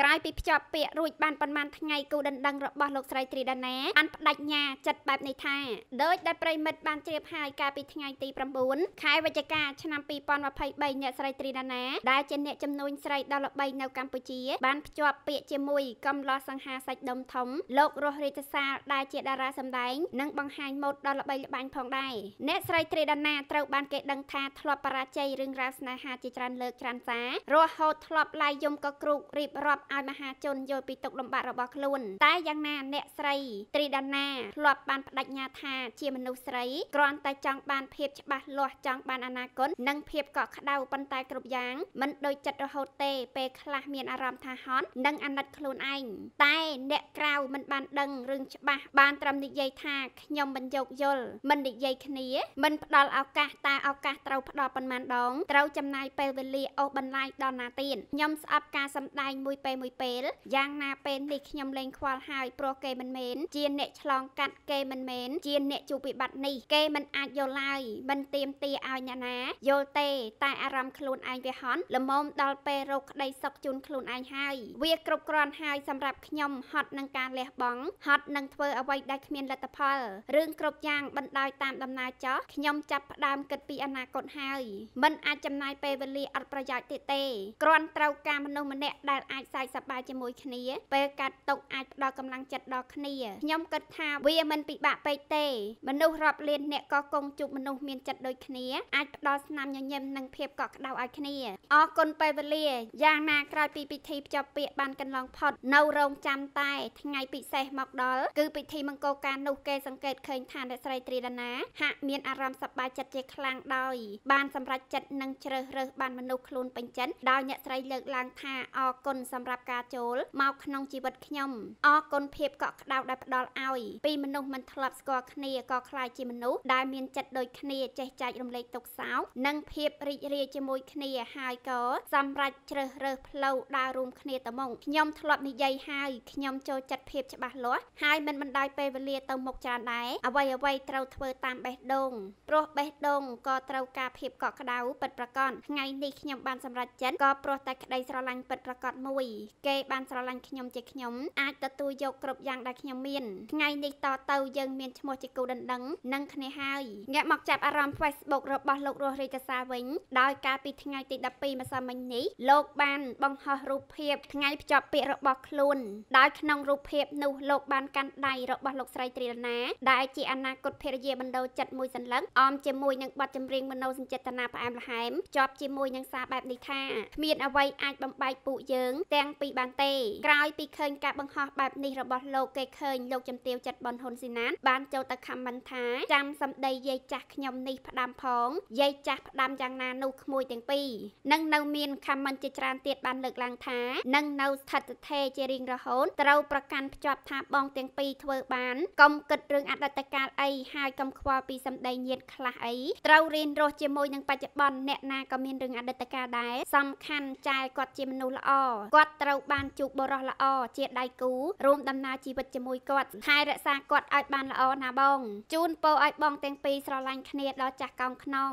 ក្រោយពីភ្ជាប់ពាក្យរួចបានប៉ុន្មានថ្ងៃគូដណ្ដឹងរបស់លោកស្រីត្រីដាណាអានបដិញ្ញាចិត្តបែបនេះថាដោយដែលប្រិមិត្តបានជ្រាបហើយកាលពីថ្ងៃទី9ខែវិច្ឆិកាឆ្នាំ2023អ្នកស្រីត្រីដាណាដែលជាអ្នកចំនួនស្រីដ៏ល្បីនៅកម្ពុជា បានភ្ជាប់ ពាក្យជាមួយកំឡោះសង្ហាសាច់ដុំធំលោករស់រាជសាលដែលជាតារាសម្ដែងនិងបង្ហាញម៉ូដដ៏ល្បីល្បាញផងដែរអ្នកស្រីត្រីដាណាត្រូវបានគេដឹងថាធ្លាប់បរាជ័យរឿងរ៉ាវស្នេហាជាច្រើនលើកច្រើនសារហូតធ្លាប់ឡាយយំក៏គ្រូករៀបរាប់ឲ្យមហាជនយល់ពីទុកលំបាករបស់ខ្លួន តែយ៉ាងណាអ្នកស្រីត្រីដាណាធ្លាប់បានបដិញ្ញាថាជាមនុស្សស្រីគ្រាន់តែចង់បានភាពច្បាស់លាស់ចង់បានអនាគតនិងភាពកក់ក្ដៅប៉ុន្តែគ្រប់យ៉ាង មិនដូចចិត្តរហូតទេពេលខ្លះមានអារម្មណ៍ថាហត់និងអាណិតខ្លួនឯងតែអ្នកក្រៅមិនបានដឹងរឿងច្បាស់បានត្រឹមនិយាយថាខ្ញុំមិនយោគយល់មិននិយាយគ្នាមិនផ្ដល់ឱកាសតែឱកាសត្រូវផ្ដល់ប៉ុន្មានដងត្រូវចំណាយពេលវេលាអូសបន្លាយដល់ណាទៀតខ្ញុំស្អប់ការសម្ដែងមួយពេលមួយពេលយ៉ាងណាពេលនេះខ្ញុំលែងខ្វល់ហើយព្រោះគេមិនមែនជាអ្នកឆ្លងកាត់គេមិនមែនជាអ្នកជួបវិបត្តិនេះគេមិនអាចយល់ឡើយមិនទៀមទាឲ្យអ្នកណាយល់ទេ តែអារម្មណ៍ខ្លួនឯងវាហន់ល្មមដល់ពេលរកក្តីសុខជូនខ្លួនឯងហើយវាគ្រប់គ្រាន់ហើយសម្រាប់ខ្ញុំហត់នឹងការលះបង់ហត់នឹងធ្វើអ្វីដែលគ្មានលទ្ធផលរឿងគ្រប់យ៉ាងបណ្ដោយតាមដំណើរចោះខ្ញុំចាប់ផ្ដើមគិតពីអនាគតហើយមិនអាចចំណាយពេលវេលាអត់ប្រយោជន៍ទៀតទេគ្រាន់ត្រូវការមនុស្សម្នាក់ដែលអាចសើចកសប្បាយជាមួយគ្នាពេលកាត់ទុកអាចផ្ដល់កម្លាំងចិត្តដល់គ្នាខ្ញុំគិតថាវាមិនពិបាកពេកទេមនុស្សរាប់លានអ្នកក៏គង់ជួបមនុស្សមានចិត្តដូចគ្នាអាចផ្ដល់ស្នាមញញឹមនិងភាពកក់ក្ដៅឲ្យគ្នាអរគុណពេលវេលាយ៉ាងណាក្រោយពីពិធីភ្ជាប់ពាក្យបានកន្លងផុតនៅរោងចាំតែថ្ងៃពិសេសមកដល់គឺពិធីមង្គលការនោះគេសង្កេតឃើញថាអ្នកស្រីត្រីដាណាហាក់មានអារម្មណ៍សប្បាយចិត្តជាខ្លាំងដោយបានសម្រេចចិត្តនិងជ្រើសរើសបានមនុស្សខ្លួនពេញចិត្តដោយអ្នកស្រីលើកឡើងថាអរគុណសម្រាប់រាប់ការចូលមកក្នុងជីវិតខ្ញុំអរគុណភាពកក់ក្ដៅដែលផ្ដល់ឲ្យពីមនុស្សមិនធ្លាប់ស្គាល់គ្នាក៏ក្លាយជាមនុស្សដែលមានចិត្តដូចគ្នាចេះចែករំលែកទុក្ខសោកនិងភាពរីករាយជាមួយគ្នាហើយក៏សម្រេចជ្រើសរើសផ្លូវដើររួមគ្នាទៅមុខខ្ញុំធ្លាប់និយាយហើយខ្ញុំចូលចិត្តភាពច្បាស់លាស់ហើយមិនបណ្ដោយពេលវេលាទៅមុខច្រើនដែរអ្វីអ្វីត្រូវធ្វើតាមបេះដូងព្រោះបេះដូងក៏ត្រូវការភាពកក់ក្ដៅពិតប្រាកដថ្ងៃនេះខ្ញុំបានសម្រេចចិត្តក៏ព្រោះតែក្តីស្រឡាញ់ពិតប្រាកដមួយគេបានស្រឡាញ់ខ្ញុំជាខ្ញុំអាចទទួលយកគ្រប់យ៉ាងដែលខ្ញុំមានថ្ងៃនេះតទៅយើងមានឈ្មោះជាគូដណ្ដឹងនឹងគ្នាហើយងាកមកចាប់អារម្មណ៍ Facebook របស់លោករស់រាជសារវិញដោយការពីថ្ងៃទី12ម្សិលមិញនេះលោកបានបង្ហោះរូបភាពថ្ងៃភ្ជាប់ពាក្យរបស់ខ្លួនដោយក្នុងរូបភាពនោះលោកបានកាន់ដៃរបស់លោកស្រីត្រីលណាដែលជាអនាគតភរិយាបណ្ដោចិត្តមួយសន្លឹកអមជាមួយនឹងបទចម្រៀងមនោសញ្ចេតនាផ្អែមល្ហែមជាប់ជាមួយនឹងសារបែបនេះថាគ្មានអ្វីអាចបំបែកពួកយើងទាំងទាំងពីរបានទេក្រោយពីឃើញ ការបង្ហោះបែបនេះរបស់លោកគេឃើញលោកជំទាវចិត្តប៊ុនហ៊ុនស៊ីណានបានចូលទៅខមមិនថាចាំសម្ដីយាយចាស់ខ្ញុំនេះផ្ដាំផងយាយចាស់ផ្ដាំយ៉ាងណានោះក្មួយទាំងពីរនឹងនៅមានខមមិនជាច្រើនទៀតបានលើកឡើងថានឹងនៅស្ថិតស្ថេរជារៀងរហូតត្រូវប្រកាន់ភ្ជាប់ថាបងទាំងពីរធ្វើបានកុំគិតរឿងអតីតកាលអីហើយកុំខ្វល់ពីសម្ដីញាតខ្លះអីត្រូវរៀនរស់ជាមួយនឹងបច្ចុប្បន្នអ្នកណាក៏មានរឿងអតីតកាលដែរសំខាន់ចែគាត់ជាមនុស្សល្អគាត់ត្រូវបានជួបបរិះល្អជាដៃគូរួមដំណើរជីវិតជាមួយគាត់ថែរក្សាគាត់ឲ្យបានល្អណាបងជូនពរឲ្យបងទាំងពីរស្រឡាញ់គ្នាដល់ចាស់កោងខ្នង